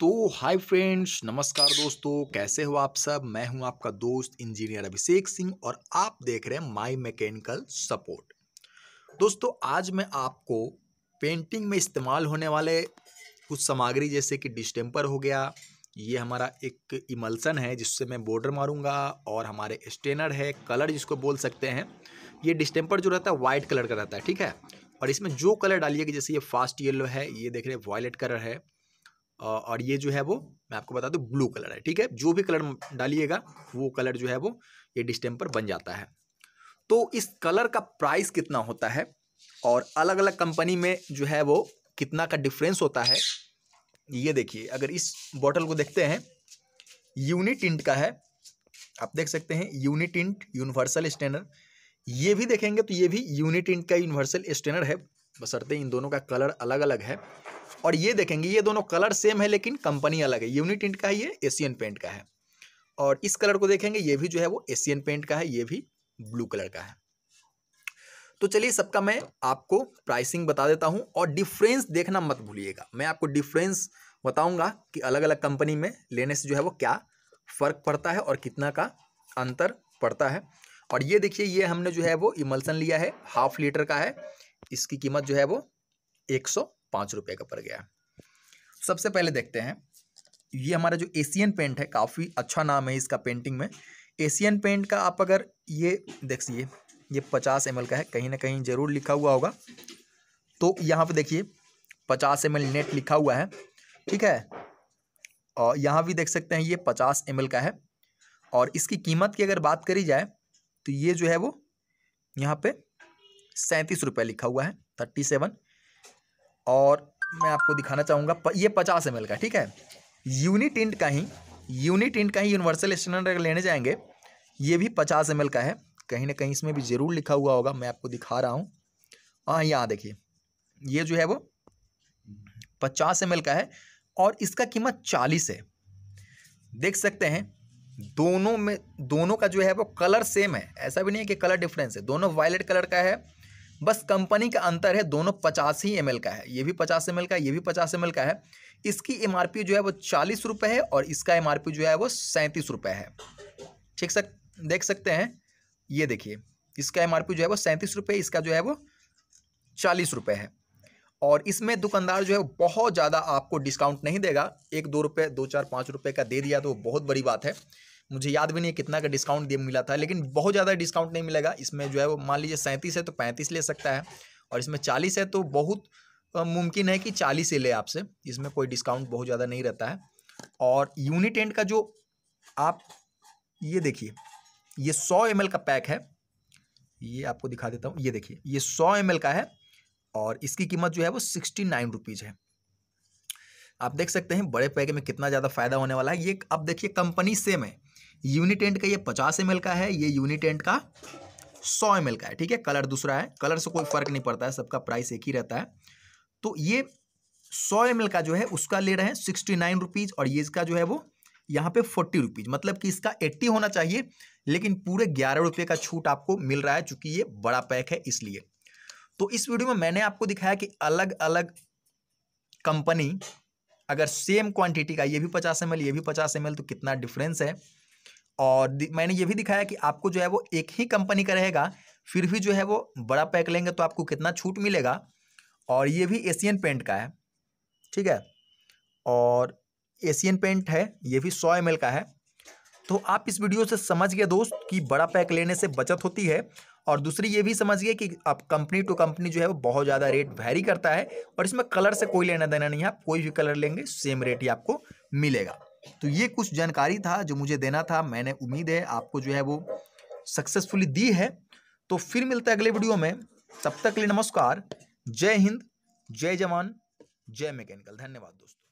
तो hi friends नमस्कार दोस्तों कैसे हो आप सब मैं हूं आपका दोस्त इंजीनियर अभिषेक सिंह और आप देख रहे हैं माय मैकेनिकल सपोर्ट दोस्तों आज मैं आपको पेंटिंग में इस्तेमाल होने वाले कुछ सामग्री जैसे कि डिस्टेम्पर हो गया ये हमारा एक इमल्सन है जिससे मैं बॉर्डर मारूंगा और हमारे स्टेनर है कलर जिसको बोल सकते हैं ये डिस्टेम्पर जो रहता है वाइट कलर का रहता है ठीक है और इसमें जो कलर डालिएगा जैसे ये फास्ट येलो है ये देख रहे हैं वायलेट कलर है और ये जो है वो मैं आपको बता दूँ ब्लू कलर है ठीक है जो भी कलर डालिएगा वो कलर जो है वो ये डिस्टेम्पर बन जाता है तो इस कलर का प्राइस कितना होता है और अलग अलग कंपनी में जो है वो कितना का डिफरेंस होता है ये देखिए अगर इस बॉटल को देखते हैं यूनिट इंट का है आप देख सकते हैं यूनिट इंट यूनिवर्सल स्टैंडर्ड ये भी देखेंगे तो ये भी यूनिट इंट का यूनिवर्सल स्टैंडर्ड है बसरते इन दोनों का कलर अलग अलग है और ये देखेंगे ये दोनों कलर सेम है लेकिन कंपनी अलग है यूनिट इंट का है ये एशियन पेंट का है और इस कलर को देखेंगे ये भी जो है वो एशियन पेंट का है ये भी ब्लू कलर का है तो चलिए सबका मैं आपको प्राइसिंग बता देता हूँ और डिफरेंस देखना मत भूलिएगा मैं आपको डिफरेंस बताऊँगा कि अलग अलग कंपनी में लेने से जो है वो क्या फ़र्क पड़ता है और कितना का अंतर पड़ता है और ये देखिए ये हमने जो है वो इमल्सन लिया है हाफ लीटर का है इसकी कीमत जो है वो एक सौ पाँच रुपये का पड़ गया सबसे पहले देखते हैं ये हमारा जो एशियन पेंट है काफ़ी अच्छा नाम है इसका पेंटिंग में एशियन पेंट का आप अगर ये देखिए ये पचास एम का है कहीं ना कहीं ज़रूर लिखा हुआ होगा तो यहाँ पे देखिए पचास एम नेट लिखा हुआ है ठीक है और यहाँ भी देख सकते हैं ये पचास एम का है और इसकी कीमत की अगर बात करी जाए तो ये जो है वो यहाँ पे सैंतीस रुपये लिखा हुआ है थर्टी सेवन और मैं आपको दिखाना चाहूँगा ये पचास एम का ठीक है यूनिट इंट का ही यूनिट इंट का ही यूनिवर्सल स्टैंडर्ड अगर लेने जाएंगे ये भी पचास एम का है कहीं ना कहीं इसमें भी ज़रूर लिखा हुआ होगा मैं आपको दिखा रहा हूँ हाँ यहाँ देखिए ये जो है वो पचास एम का है और इसका कीमत चालीस है देख सकते हैं दोनों में दोनों का जो है वो कलर सेम है ऐसा भी नहीं है कि कलर डिफरेंस है दोनों वायलेट कलर का है बस कंपनी का अंतर है दोनों पचास ही एम का है ये भी पचास एम का ये भी पचास एम का है इसकी एम जो है वो चालीस रुपये है और इसका एम जो है वो सैंतीस रुपये है ठीक सक देख सकते हैं ये देखिए इसका एम जो है वो सैंतीस रुपये इसका जो है वो चालीस रुपये है और इसमें दुकानदार जो है बहुत ज़्यादा आपको डिस्काउंट नहीं देगा एक दो रुपये दो चार पाँच रुपये का दे दिया तो बहुत बड़ी बात है मुझे याद भी नहीं है कितना का डिस्काउंट दिया मिला था लेकिन बहुत ज़्यादा डिस्काउंट नहीं मिलेगा इसमें जो है वो मान लीजिए सैंतीस है तो पैंतीस ले सकता है और इसमें चालीस है तो बहुत मुमकिन है कि चालीस ही ले आपसे इसमें कोई डिस्काउंट बहुत ज़्यादा नहीं रहता है और यूनिट एंड का जो आप ये देखिए ये सौ एम का पैक है ये आपको दिखा देता हूँ ये देखिए ये सौ एम का है और इसकी कीमत जो है वो सिक्सटी नाइन रुपीज़ है आप देख सकते हैं बड़े पैक में कितना ज़्यादा फ़ायदा होने वाला है ये अब देखिए कंपनी सेम है यूनिट एंड का ये पचास एम का है ये यूनिट एंड का सौ एम का है ठीक है कलर दूसरा है कलर से कोई फर्क नहीं पड़ता है सबका प्राइस एक ही रहता है तो ये सौ एम का जो है उसका ले रहे हैं सिक्सटी नाइन रुपीज़ और ये इसका जो है वो यहाँ पे फोर्टी रुपीज़ मतलब कि इसका एट्टी होना चाहिए लेकिन पूरे ग्यारह रुपये का छूट आपको मिल रहा है चूंकि ये बड़ा पैक है इसलिए तो इस वीडियो में मैंने आपको दिखाया कि अलग अलग कंपनी अगर सेम क्वांटिटी का ये भी पचास एम ये भी पचास एम तो कितना डिफरेंस है और मैंने ये भी दिखाया कि आपको जो है वो एक ही कंपनी का रहेगा फिर भी जो है वो बड़ा पैक लेंगे तो आपको कितना छूट मिलेगा और ये भी एशियन पेंट का है ठीक है और एशियन पेंट है ये भी सौ एम का है तो आप इस वीडियो से समझ गए दोस्त कि बड़ा पैक लेने से बचत होती है और दूसरी ये भी समझ गए कि आप कंपनी टू कंपनी जो है वो बहुत ज़्यादा रेट वैरी करता है और इसमें कलर से कोई लेना देना नहीं है आप कोई भी कलर लेंगे सेम रेट ही आपको मिलेगा तो ये कुछ जानकारी था जो मुझे देना था मैंने उम्मीद है आपको जो है वो सक्सेसफुली दी है तो फिर मिलता है अगले वीडियो में तब तक के लिए नमस्कार जय हिंद जय जवान जय मैकेनिकल धन्यवाद दोस्तों